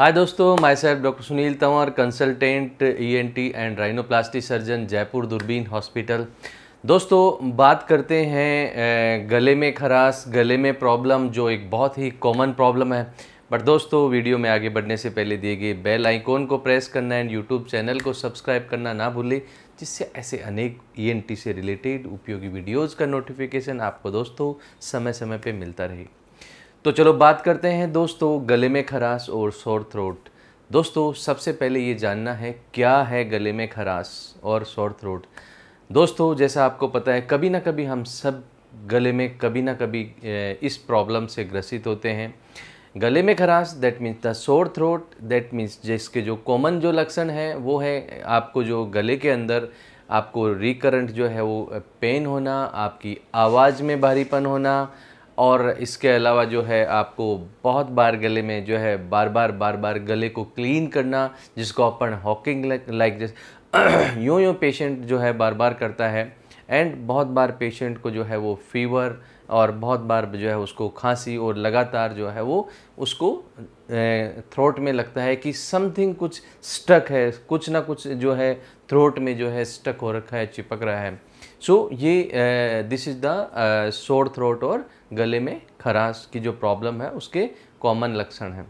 हाय दोस्तों माय साहब doctor Sunil Tanwar consultant ENT and rhinoplasty surgeon Jaipur Doorbeen hospital दोस्तों बात करते हैं गले में खराश गले में प्रॉब्लम जो एक बहुत ही कॉमन प्रॉब्लम है बट दोस्तों वीडियो में आगे बढ़ने से पहले दिए गए बेल आइकॉन को प्रेस करना एंड यूट्यूब चैनल को सब्सक्राइब करना ना भूलें जिससे ऐसे अनेक ई e से रिलेटेड उपयोगी वीडियोज़ का नोटिफिकेशन आपको दोस्तों समय समय पर मिलता रहे तो चलो बात करते हैं दोस्तों गले में खराश और शॉर्ट थ्रोट दोस्तों सबसे पहले ये जानना है क्या है गले में खराश और शॉर्ट थ्रोट दोस्तों जैसा आपको पता है कभी ना कभी हम सब गले में कभी ना कभी इस प्रॉब्लम से ग्रसित होते हैं गले में खराश that means the sore throat that means जिसके जो कॉमन जो लक्षण है वो है आपको जो गले के अंदर आपको रिकरेंट जो है वो पेन होना आपकी आवाज़ में भारीपन होना और इसके अलावा जो है आपको बहुत बार गले में जो है बार बार बार बार गले को क्लीन करना जिसको अपन हॉकिंग लाइक जैसे यूँ यूँ पेशेंट जो है बार बार करता है एंड बहुत बार पेशेंट को जो है वो फीवर और बहुत बार जो है उसको खांसी और लगातार जो है वो उसको थ्रोट में लगता है कि समथिंग कुछ स्टक है कुछ ना कुछ जो है थ्रोट में जो है स्टक हो रखा है चिपक रहा है सो so, ये this is the sore throat और गले में खराश की जो प्रॉब्लम है उसके कॉमन लक्षण हैं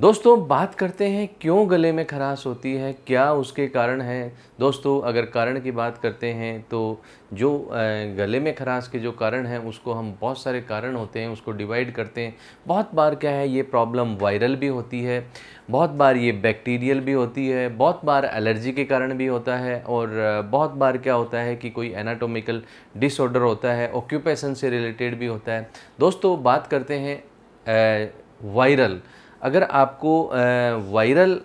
दोस्तों बात करते हैं क्यों गले में खराश होती है क्या उसके कारण हैं दोस्तों अगर कारण की बात करते हैं तो जो गले में खराश के जो कारण हैं उसको हम बहुत सारे कारण होते हैं उसको डिवाइड करते हैं बहुत बार क्या है ये प्रॉब्लम वायरल भी होती है बहुत बार ये बैक्टीरियल भी होती है बहुत बार एलर्जी के कारण भी होता है और बहुत बार क्या होता है कि कोई एनाटोमिकल डिसऑर्डर होता है ऑक्यूपेशन से रिलेटेड भी होता है दोस्तों बात करते हैं वायरल अगर आपको वायरल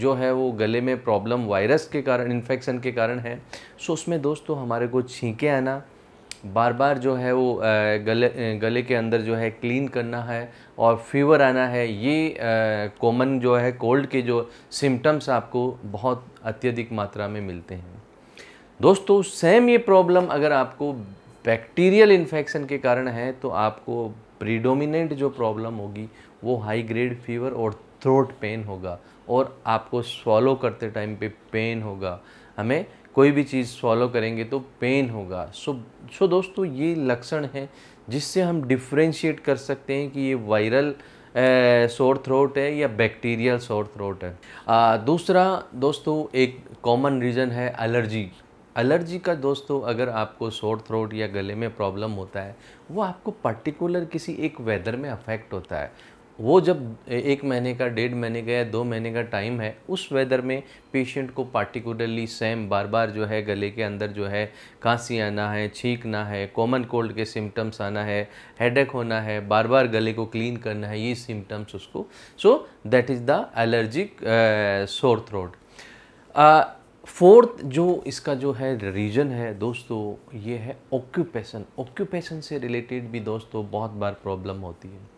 जो है वो गले में प्रॉब्लम वायरस के कारण इन्फेक्शन के कारण है सो उसमें दोस्तों हमारे को छींके आना बार बार जो है वो गले गले के अंदर जो है क्लीन करना है और फीवर आना है ये कॉमन जो है कोल्ड के जो सिम्टम्स आपको बहुत अत्यधिक मात्रा में मिलते हैं दोस्तों सेम ये प्रॉब्लम अगर आपको बैक्टीरियल इन्फेक्शन के कारण है तो आपको प्रीडोमिनेंट जो प्रॉब्लम होगी वो हाई ग्रेड फीवर और थ्रोट पेन होगा और आपको स्वॉलो करते टाइम पे पेन होगा हमें कोई भी चीज़ स्वॉलो करेंगे तो पेन होगा सो सो दोस्तों ये लक्षण है जिससे हम डिफ्रेंशिएट कर सकते हैं कि ये वायरल सोर थ्रोट है या बैक्टीरियल सोर थ्रोट है आ, दूसरा दोस्तों एक कॉमन रीज़न है एलर्जी एलर्जी का दोस्तों अगर आपको शोर थ्रोट या गले में प्रॉब्लम होता है वो आपको पर्टिकुलर किसी एक वेदर में अफेक्ट होता है वो जब एक महीने का डेढ़ महीने का या दो महीने का टाइम है उस वेदर में पेशेंट को पार्टिकुलरली सेम बार बार जो है गले के अंदर जो है खांसी आना है छींकना है कॉमन कोल्ड के सिम्टम्स आना है हेडेक होना है बार बार गले को क्लीन करना है ये सिम्टम्स उसको so that is the allergic sore throat fourth जो इसका जो है रीजन है दोस्तों ये है ऑक्यूपेशन ऑक्यूपेशन से रिलेटेड भी दोस्तों बहुत बार प्रॉब्लम होती है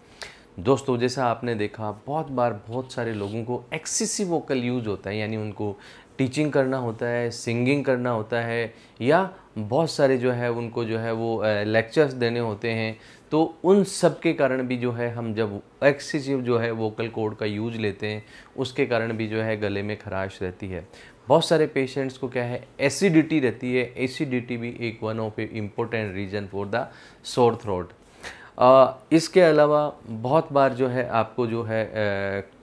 दोस्तों जैसा आपने देखा बहुत बार बहुत सारे लोगों को एक्सेसिव वोकल यूज होता है यानी उनको टीचिंग करना होता है सिंगिंग करना होता है या बहुत सारे जो है उनको जो है वो लेक्चर्स देने होते हैं तो उन सब के कारण भी जो है हम जब एक्सेसिव जो है वोकल कोड का यूज लेते हैं उसके कारण भी जो है गले में खराश रहती है बहुत सारे पेशेंट्स को क्या है एसिडिटी रहती है एसिडिटी भी एक one of a important reason for the sore throat इसके अलावा बहुत बार जो है आपको जो है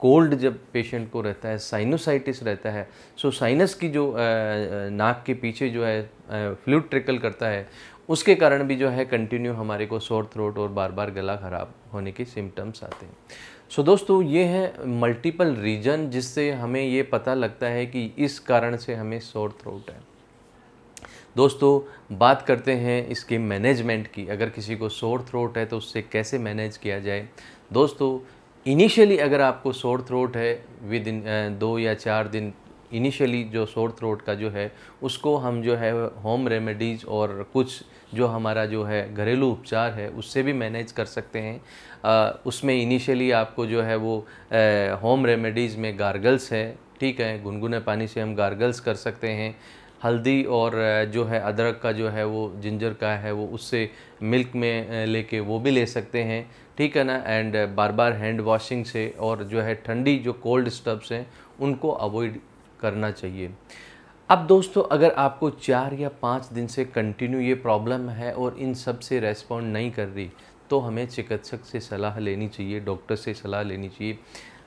कोल्ड जब पेशेंट को रहता है साइनोसाइटिस रहता है सो साइनस की जो नाक के पीछे जो है फ्लूड ट्रिकल करता है उसके कारण भी जो है कंटिन्यू हमारे को सोर थ्रोट और बार बार गला ख़राब होने के सिम्टम्स आते हैं सो so, दोस्तों ये है मल्टीपल रीजन जिससे हमें ये पता लगता है कि इस कारण से हमें सोर थ्रोट है दोस्तों बात करते हैं इसके मैनेजमेंट की अगर किसी को शोर थ्रोट है तो उससे कैसे मैनेज किया जाए दोस्तों इनिशियली अगर आपको शोर थ्रोट है विद इन दो या चार दिन इनिशियली जो शोर थ्रोट का जो है उसको हम जो है होम रेमेडीज़ और कुछ जो हमारा जो है घरेलू उपचार है उससे भी मैनेज कर सकते हैं आ, उसमें इनिशियली आपको जो है वो होम रेमेडीज़ में गार्गल्स है ठीक है गुनगुने पानी से हम गार्गल्स कर सकते हैं हल्दी और जो है अदरक का जो है वो जिंजर का है वो उससे मिल्क में लेके वो भी ले सकते हैं ठीक है ना एंड बार बार हैंड वॉशिंग से और जो है ठंडी जो कोल्ड स्टब्स हैं उनको अवॉइड करना चाहिए अब दोस्तों अगर आपको चार या पाँच दिन से कंटिन्यू ये प्रॉब्लम है और इन सब से रेस्पॉन्ड नहीं कर रही तो हमें चिकित्सक से सलाह लेनी चाहिए डॉक्टर से सलाह लेनी चाहिए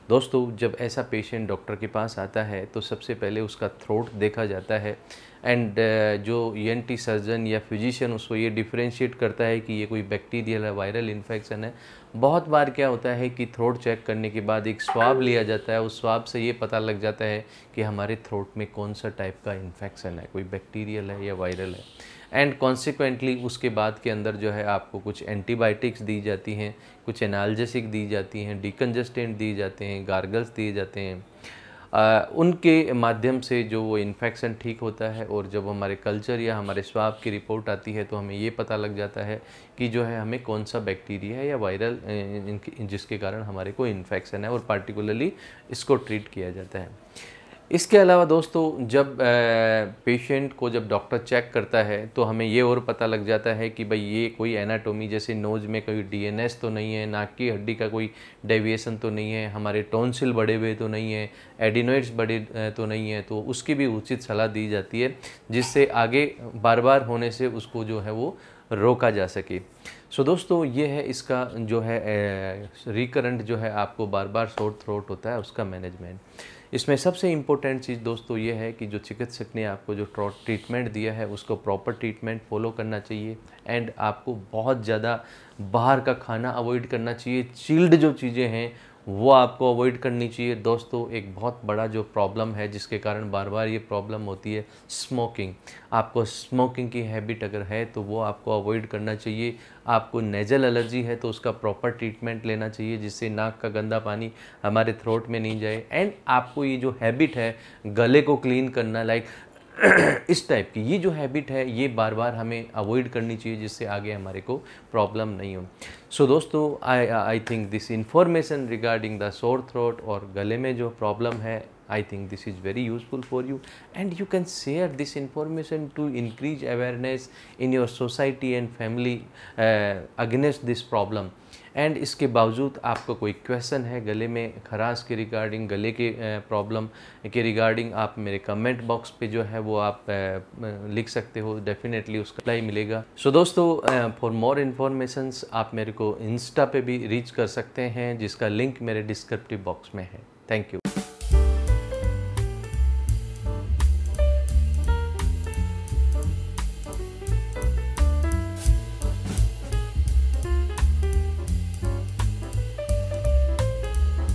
दोस्तों जब ऐसा पेशेंट डॉक्टर के पास आता है तो सबसे पहले उसका थ्रोट देखा जाता है एंड uh, जो ई e सर्जन या फिजिशियन उसको ये डिफ्रेंशिएट करता है कि ये कोई बैक्टीरियल है वायरल इन्फेक्शन है बहुत बार क्या होता है कि थ्रोट चेक करने के बाद एक स्वाब लिया जाता है उस स्वाब से ये पता लग जाता है कि हमारे थ्रोट में कौन सा टाइप का इन्फेक्शन है कोई बैक्टीरियल है या वायरल है एंड कॉन्सिक्वेंटली उसके बाद के अंदर जो है आपको कुछ एंटीबायोटिक्स दी जाती हैं कुछ एनाल्जेसिक दी जाती हैं डिकन्जस्टेंट दिए जाते हैं गार्गल्स दिए जाते हैं आ, उनके माध्यम से जो वो इन्फेक्शन ठीक होता है और जब हमारे कल्चर या हमारे स्वाब की रिपोर्ट आती है तो हमें ये पता लग जाता है कि जो है हमें कौन सा बैक्टीरिया है या वायरल जिसके कारण हमारे को इन्फेक्शन है और पार्टिकुलरली इसको ट्रीट किया जाता है इसके अलावा दोस्तों जब पेशेंट को जब डॉक्टर चेक करता है तो हमें ये और पता लग जाता है कि भाई ये कोई एनाटोमी जैसे नोज में कोई डीएनएस तो नहीं है नाक की हड्डी का कोई डेविएशन तो नहीं है हमारे टोनसिल बढ़े हुए तो नहीं है एडिनोइड्स बढ़े तो नहीं है तो उसकी भी उचित सलाह दी जाती है जिससे आगे बार बार होने से उसको जो है वो रोका जा सके सो so, दोस्तों ये है इसका जो है रिकरेंट जो है आपको बार बार शोर्ट थ्रोट होता है उसका मैनेजमेंट इसमें सबसे इम्पोर्टेंट चीज़ दोस्तों ये है कि जो चिकित्सक ने आपको जो ट्रीटमेंट दिया है उसको प्रॉपर ट्रीटमेंट फॉलो करना चाहिए एंड आपको बहुत ज़्यादा बाहर का खाना अवॉइड करना चाहिए चिल्ड जो चीज़ें हैं वो आपको अवॉइड करनी चाहिए दोस्तों एक बहुत बड़ा जो प्रॉब्लम है जिसके कारण बार बार ये प्रॉब्लम होती है स्मोकिंग आपको स्मोकिंग की हैबिट अगर है तो वो आपको अवॉइड करना चाहिए आपको नेजल एलर्जी है तो उसका प्रॉपर ट्रीटमेंट लेना चाहिए जिससे नाक का गंदा पानी हमारे थ्रोट में नहीं जाए एंड आपको ये जो हैबिट है गले को क्लीन करना लाइक इस टाइप की ये जो हैबिट है ये बार बार हमें अवॉइड करनी चाहिए जिससे आगे हमारे को प्रॉब्लम नहीं हो सो so, दोस्तों I I think this information regarding the sore throat और गले में जो प्रॉब्लम है I think this is very useful for you and you can share this information to increase awareness in your society and family against this problem and इसके बावजूद आपका कोई question है गले में खराश के रिगार्डिंग गले के प्रॉब्लम के रिगार्डिंग आप मेरे कमेंट बॉक्स पे जो है वो आप लिख सकते हो डेफिनेटली उसका रिप्लाई मिलेगा सो so, दोस्तों फॉर मोर इन्फॉर्मेशन आप मेरे को इंस्टा पे भी रीच कर सकते हैं जिसका लिंक मेरे डिस्क्रिप्टिव बॉक्स में है थैंक यू